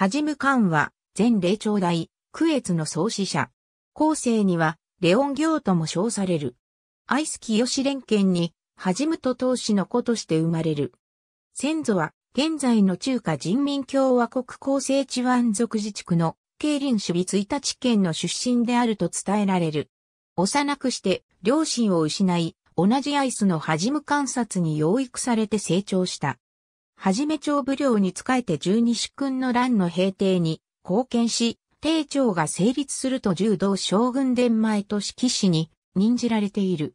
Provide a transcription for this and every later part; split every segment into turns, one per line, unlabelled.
はじむかんは、前霊長大、区越の創始者。後世には、レオン行とも称される。アイスキヨシ連県に、はじむと当氏の子として生まれる。先祖は、現在の中華人民共和国厚生地湾族自治区の、慶林守備一日県の出身であると伝えられる。幼くして、両親を失い、同じアイスのはじむ観察に養育されて成長した。はじめ長武領に仕えて十二主君の乱の平定に貢献し、帝朝が成立すると柔道将軍伝前と揮士に任じられている。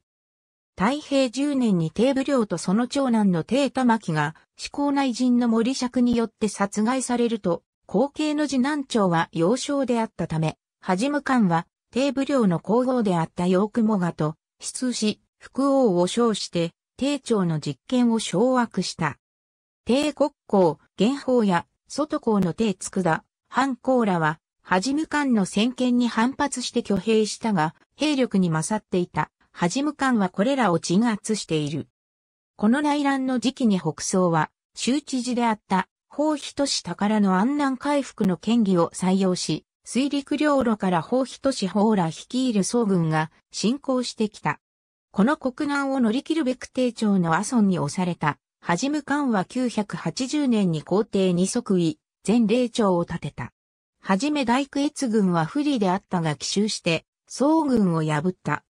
太平十年に帝武領とその長男の帝玉木が、至高内陣の森尺によって殺害されると、後継の次男長は幼少であったため、はじむ官は、帝武領の皇后であった陽雲がと、失通し、福王を称して、帝朝の実権を掌握した。帝国公、元宝や、外公の帝田、藩公らは、はじむ官の先見に反発して挙兵したが、兵力に勝っていた、はじむ官はこれらを鎮圧している。この内乱の時期に北宋は、州知事であった、法都市宝の安南回復の権威を採用し、水陸両路から法都市法ら率いる総軍が進行してきた。この国難を乗り切るべく帝朝の阿孫に押されたはじむ官は980年に皇帝に即位、前霊長を立てた。はじめ大久越軍は不利であったが奇襲して、総軍を破った。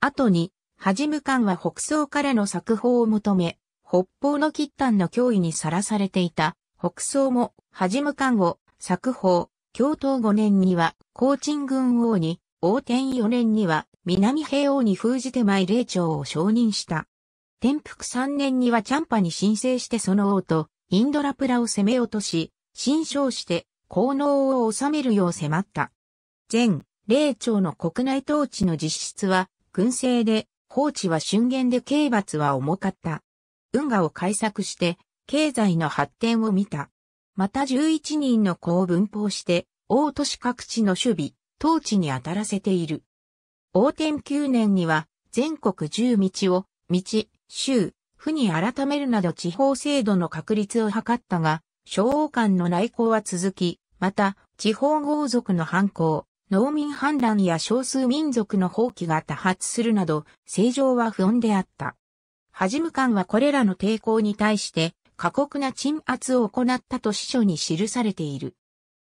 後に、はじむ官は北宋からの作法を求め、北方の喫丹の脅威にさらされていた、北宋も、はじむ官を、作法、京都5年には、高鎮軍王に、王天4年には、南平王に封じて前霊長を承認した。転覆3年にはチャンパに申請してその王とインドラプラを攻め落とし、新勝して功能を収めるよう迫った。前、霊長の国内統治の実質は軍政で、放置は瞬間で刑罰は重かった。運河を改作して、経済の発展を見た。また11人の子を分法して、大都市各地の守備、統治に当たらせている。王天9年には、全国10道を、道、州、府に改めるなど地方制度の確立を図ったが、昭王間の内向は続き、また、地方豪族の反抗、農民反乱や少数民族の放棄が多発するなど、政情は不穏であった。はじむカはこれらの抵抗に対して、過酷な鎮圧を行ったと司書に記されている。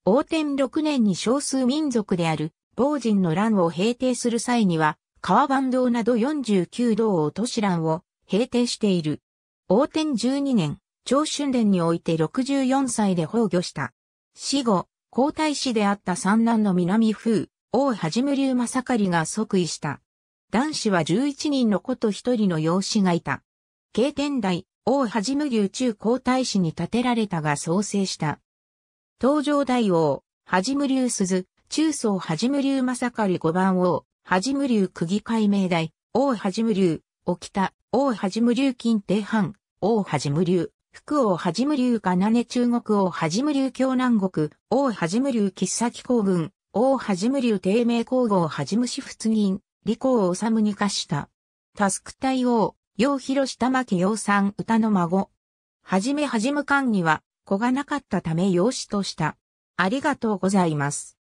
王天6年に少数民族である、傍人の乱を平定する際には、川番道など49道を都市乱を、平定している。応天12年、長春殿において64歳で崩御した。死後、皇太子であった三男の南風、王はじむ流正狩が即位した。男子は11人の子と一人の養子がいた。慶天台、王はじむ流中皇太子に建てられたが創生した。東上大王、はじむ流鈴、中層はじむ流正狩五番王、はじむ流区議会命王はじむ流、沖田、王はじむ流金帝藩、王はじむ流、福王はじむ流かなね中国王はじむ流京南国、王はじむ流喫茶機構軍、王はじむ流帝名皇后はじむし仏銀、李光治むに化した。タスク大王、陽広下巻陽ん歌の孫。はじめはじむ間には、子がなかったため養子とした。ありがとうございます。